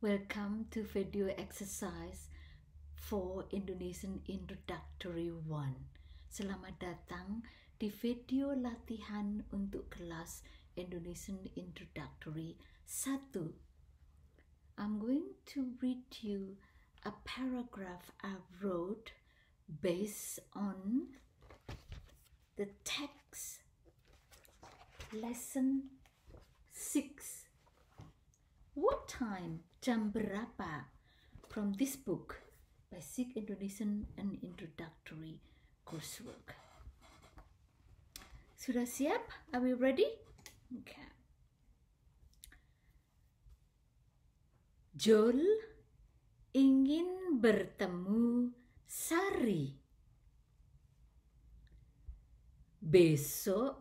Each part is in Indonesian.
Welcome to video exercise for Indonesian Introductory 1. Selamat datang di video latihan untuk kelas Indonesian Introductory 1. I'm going to read you a paragraph I wrote based on the text lesson 6. What time Jam berapa? From this book, Basic Indonesian and Introductory Coursework. Sudah siap? Are we ready? Okay. Joel ingin bertemu Sari. Besok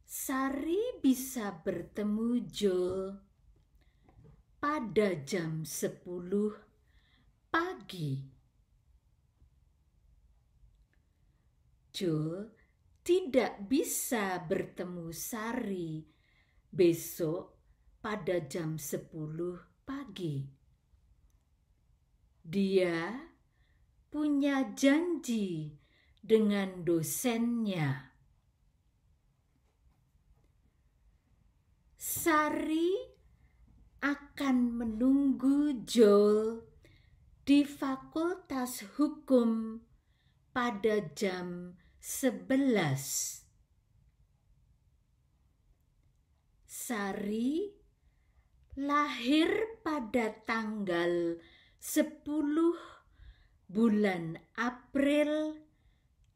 Sari bisa bertemu Joel pada jam 10 pagi. Jul tidak bisa bertemu Sari besok pada jam 10 pagi. Dia punya janji dengan dosennya. Sari akan menunggu Joel di Fakultas Hukum pada jam 11. Sari lahir pada tanggal 10 bulan April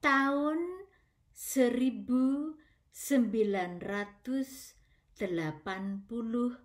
tahun 1980.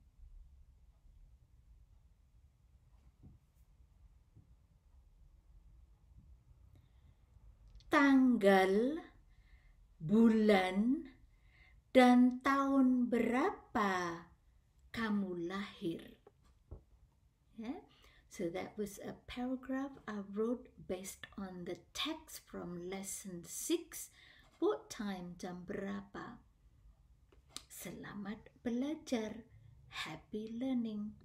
tanggal, bulan, dan tahun berapa kamu lahir. Yeah? So that was a paragraph I wrote based on the text from lesson 6, what time jam berapa. Selamat belajar. Happy learning.